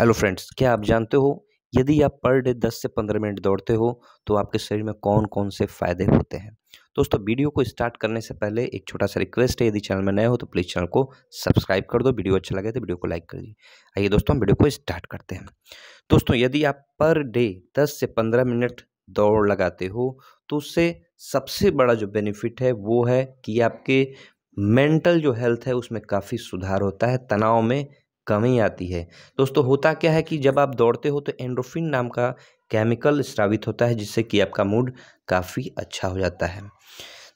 hello friends क्या आप जानते हो यदि आप पर डे 10 से 15 मिनट दौड़ते हो तो आपके शरीर में कौन कौन से फ़ायदे होते हैं दोस्तों वीडियो को स्टार्ट करने से पहले एक छोटा सा रिक्वेस्ट है यदि चैनल में नए हो तो प्लीज़ चैनल को सब्सक्राइब कर दो वीडियो अच्छा लगे तो वीडियो को लाइक कर दीजिए आइए दोस्तों हम वीडियो को स्टार्ट करते हैं दोस्तों यदि आप पर डे दस से पंद्रह मिनट दौड़ लगाते हो तो उससे सबसे बड़ा जो बेनिफिट है वो है कि आपके मेंटल जो हेल्थ है उसमें काफ़ी सुधार होता है तनाव में कमी आती है दोस्तों होता क्या है कि जब आप दौड़ते हो तो एंड्रोफिन नाम का केमिकल स्रावित होता है जिससे कि आपका मूड काफ़ी अच्छा हो जाता है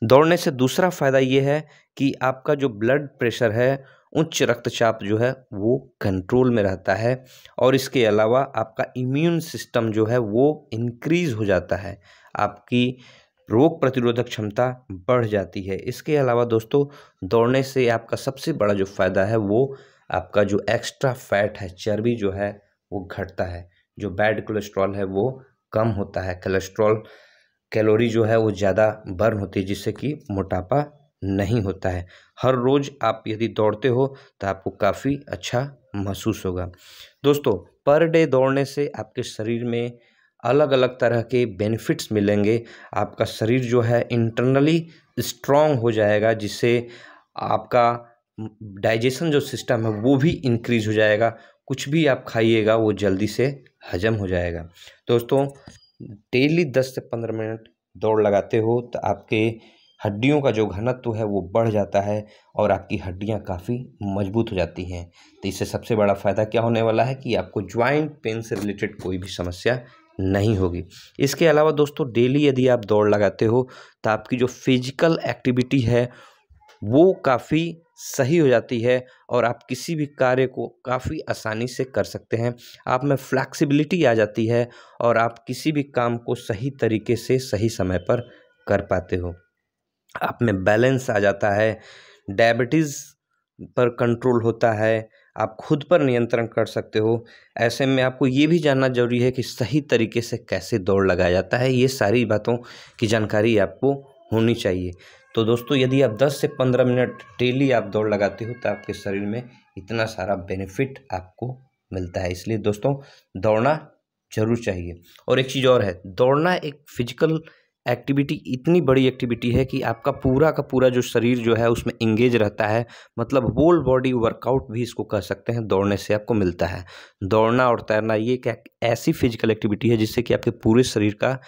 दौड़ने से दूसरा फ़ायदा ये है कि आपका जो ब्लड प्रेशर है उच्च रक्तचाप जो है वो कंट्रोल में रहता है और इसके अलावा आपका इम्यून सिस्टम जो है वो इनक्रीज़ हो जाता है आपकी रोग प्रतिरोधक क्षमता बढ़ जाती है इसके अलावा दोस्तों दौड़ने से आपका सबसे बड़ा जो फ़ायदा है वो आपका जो एक्स्ट्रा फैट है चर्बी जो है वो घटता है जो बैड कोलेस्ट्रॉल है वो कम होता है कोलेस्ट्रॉल कैलोरी जो है वो ज़्यादा बर्न होती है जिससे कि मोटापा नहीं होता है हर रोज़ आप यदि दौड़ते हो तो आपको काफ़ी अच्छा महसूस होगा दोस्तों पर डे दौड़ने से आपके शरीर में अलग अलग तरह के बेनिफिट्स मिलेंगे आपका शरीर जो है इंटरनली स्ट्रांग हो जाएगा जिससे आपका डाइजेशन जो सिस्टम है वो भी इंक्रीज हो जाएगा कुछ भी आप खाइएगा वो जल्दी से हजम हो जाएगा दोस्तों डेली दस से पंद्रह मिनट दौड़ लगाते हो तो आपके हड्डियों का जो घनत्व है वो बढ़ जाता है और आपकी हड्डियां काफ़ी मजबूत हो जाती हैं तो इससे सबसे बड़ा फ़ायदा क्या होने वाला है कि आपको ज्वाइंट पेन से रिलेटेड कोई भी समस्या नहीं होगी इसके अलावा दोस्तों डेली यदि आप दौड़ लगाते हो तो आपकी जो फिजिकल एक्टिविटी है वो काफ़ी सही हो जाती है और आप किसी भी कार्य को काफ़ी आसानी से कर सकते हैं आप में फ्लैक्सिबिलिटी आ जाती है और आप किसी भी काम को सही तरीके से सही समय पर कर पाते हो आप में बैलेंस आ जाता है डायबिटीज़ पर कंट्रोल होता है आप खुद पर नियंत्रण कर सकते हो ऐसे में आपको ये भी जानना जरूरी है कि सही तरीके से कैसे दौड़ लगाया जाता है ये सारी बातों की जानकारी आपको होनी चाहिए तो दोस्तों यदि आप 10 से 15 मिनट डेली आप दौड़ लगाते हो तो आपके शरीर में इतना सारा बेनिफिट आपको मिलता है इसलिए दोस्तों दौड़ना जरूर चाहिए और एक चीज़ और है दौड़ना एक फिजिकल एक्टिविटी इतनी बड़ी एक्टिविटी है कि आपका पूरा का पूरा जो शरीर जो है उसमें इंगेज रहता है मतलब होल बॉडी वर्कआउट भी इसको कह सकते हैं दौड़ने से आपको मिलता है दौड़ना और तैरना ये एक ऐसी फिजिकल एक्टिविटी है जिससे कि आपके पूरे शरीर का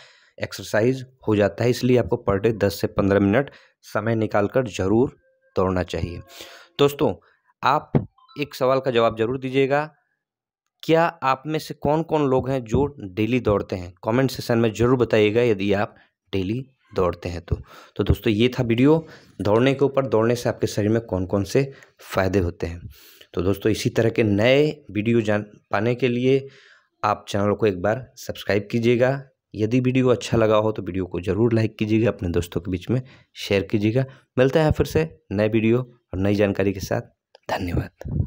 एक्सरसाइज हो जाता है इसलिए आपको पर डे दस से पंद्रह मिनट समय निकालकर ज़रूर दौड़ना चाहिए दोस्तों आप एक सवाल का जवाब ज़रूर दीजिएगा क्या आप में से कौन कौन लोग हैं जो डेली दौड़ते हैं कमेंट सेशन में ज़रूर बताइएगा यदि आप डेली दौड़ते हैं तो तो दोस्तों ये था वीडियो दौड़ने के ऊपर दौड़ने से आपके शरीर में कौन कौन से फ़ायदे होते हैं तो दोस्तों इसी तरह के नए वीडियो जान पाने के लिए आप चैनल को एक बार सब्सक्राइब कीजिएगा यदि वीडियो अच्छा लगा हो तो वीडियो को ज़रूर लाइक कीजिएगा अपने दोस्तों के बीच में शेयर कीजिएगा मिलता है फिर से नए वीडियो और नई जानकारी के साथ धन्यवाद